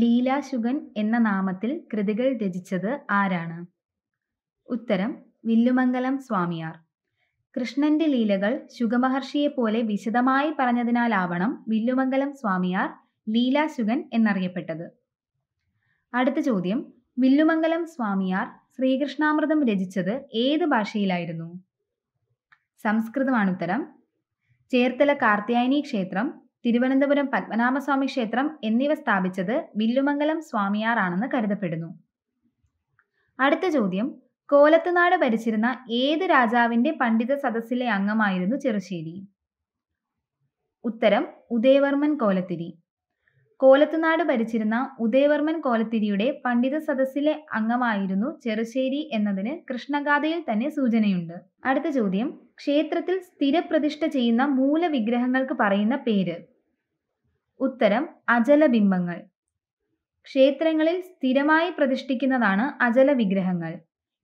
ലീലാശുഗൻ എന്ന നാമത്തിൽ കൃതികൾ രചിച്ചത് ആരാണ് ഉത്തരം വില്ലുമംഗലം സ്വാമിയാർ കൃഷ്ണന്റെ ലീലകൾ പോലെ വിശദമായി പറഞ്ഞതിനാലാവണം വില്ലുമംഗലം സ്വാമിയാർ ലീലാശുഗൻ എന്നറിയപ്പെട്ടത് അടുത്ത ചോദ്യം വില്ലുമംഗലം സ്വാമിയാർ ശ്രീകൃഷ്ണാമൃതം രചിച്ചത് ഏത് ഭാഷയിലായിരുന്നു സംസ്കൃതമാണ് ഉത്തരം ചേർത്തല കാർത്യായനി ക്ഷേത്രം തിരുവനന്തപുരം പത്മനാഭസ്വാമി ക്ഷേത്രം എന്നിവ സ്ഥാപിച്ചത് വില്ലുമംഗലം സ്വാമിയാറാണെന്ന് കരുതപ്പെടുന്നു അടുത്ത ചോദ്യം കോലത്തുനാട് ഭരിച്ചിരുന്ന ഏത് രാജാവിന്റെ പണ്ഡിത സദസ്സിലെ അംഗമായിരുന്നു ചെറുശ്ശേരി ഉത്തരം ഉദയവർമ്മൻ കോലത്തിരി കോലത്തുനാട് ഭരിച്ചിരുന്ന ഉദയവർമ്മൻ കോലത്തിരിയുടെ പണ്ഡിത സദസ്സിലെ അംഗമായിരുന്നു ചെറുശ്ശേരി എന്നതിന് കൃഷ്ണഗാഥയിൽ തന്നെ സൂചനയുണ്ട് അടുത്ത ചോദ്യം ക്ഷേത്രത്തിൽ സ്ഥിരപ്രതിഷ്ഠ ചെയ്യുന്ന മൂലവിഗ്രഹങ്ങൾക്ക് പറയുന്ന പേര് ഉത്തരം അജലബിംബങ്ങൾ ക്ഷേത്രങ്ങളിൽ സ്ഥിരമായി പ്രതിഷ്ഠിക്കുന്നതാണ് അജല വിഗ്രഹങ്ങൾ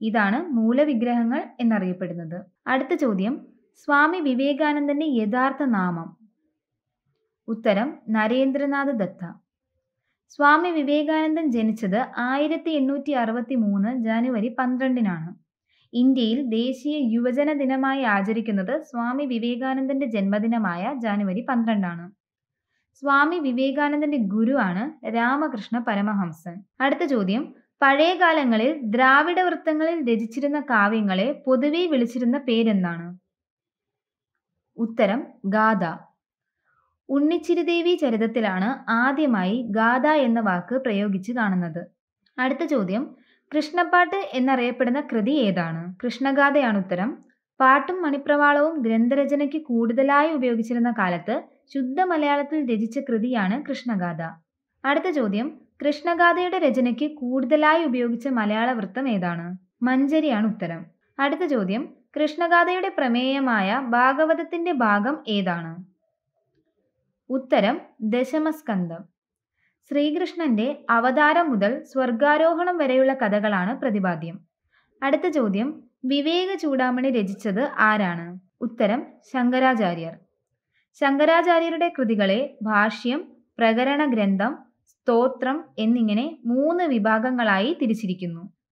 ഇതാണ് മൂലവിഗ്രഹങ്ങൾ എന്നറിയപ്പെടുന്നത് അടുത്ത ചോദ്യം സ്വാമി വിവേകാനന്ദന്റെ യഥാർത്ഥ നാമം ഉത്തരം നരേന്ദ്രനാഥ് ദത്ത സ്വാമി വിവേകാനന്ദൻ ജനിച്ചത് ആയിരത്തി എണ്ണൂറ്റി അറുപത്തി മൂന്ന് ജനുവരി പന്ത്രണ്ടിനാണ് ഇന്ത്യയിൽ ദേശീയ യുവജന ദിനമായി ആചരിക്കുന്നത് സ്വാമി വിവേകാനന്ദന്റെ ജന്മദിനമായ ജനുവരി പന്ത്രണ്ടാണ് സ്വാമി വിവേകാനന്ദന്റെ ഗുരുവാണ് രാമകൃഷ്ണ പരമഹംസൻ അടുത്ത ചോദ്യം പഴയകാലങ്ങളിൽ ദ്രാവിഡ വൃത്തങ്ങളിൽ രചിച്ചിരുന്ന കാവ്യങ്ങളെ പൊതുവെ വിളിച്ചിരുന്ന പേരെന്താണ് ഉത്തരം ഗാഥ ഉണ്ണിച്ചിരുദേവി ചരിതത്തിലാണ് ആദ്യമായി ഗാഥ എന്ന വാക്ക് പ്രയോഗിച്ചു കാണുന്നത് അടുത്ത ചോദ്യം കൃഷ്ണപ്പാട്ട് എന്നറിയപ്പെടുന്ന കൃതി ഏതാണ് കൃഷ്ണഗാഥയാണ് ഉത്തരം പാട്ടും മണിപ്രവാളവും ഗ്രന്ഥരചനയ്ക്ക് കൂടുതലായി ഉപയോഗിച്ചിരുന്ന കാലത്ത് ശുദ്ധ മലയാളത്തിൽ രചിച്ച കൃതിയാണ് കൃഷ്ണഗാഥ അടുത്ത ചോദ്യം കൃഷ്ണഗാഥയുടെ രചനയ്ക്ക് കൂടുതലായി ഉപയോഗിച്ച മലയാള വൃത്തം ഏതാണ് മഞ്ചരിയാണ് ഉത്തരം അടുത്ത ചോദ്യം കൃഷ്ണഗാഥയുടെ പ്രമേയമായ ഭാഗവതത്തിന്റെ ഭാഗം ഏതാണ് ഉത്തരം ദശമസ്കന്ധം ശ്രീകൃഷ്ണന്റെ അവതാരം മുതൽ സ്വർഗാരോഹണം വരെയുള്ള കഥകളാണ് പ്രതിപാദ്യം അടുത്ത ചോദ്യം വിവേക ചൂടാമണി രചിച്ചത് ആരാണ് ഉത്തരം ശങ്കരാചാര്യർ ശങ്കരാചാര്യരുടെ കൃതികളെ ഭാഷ്യം പ്രകരണ ഗ്രന്ഥം സ്തോത്രം എന്നിങ്ങനെ മൂന്ന് വിഭാഗങ്ങളായി തിരിച്ചിരിക്കുന്നു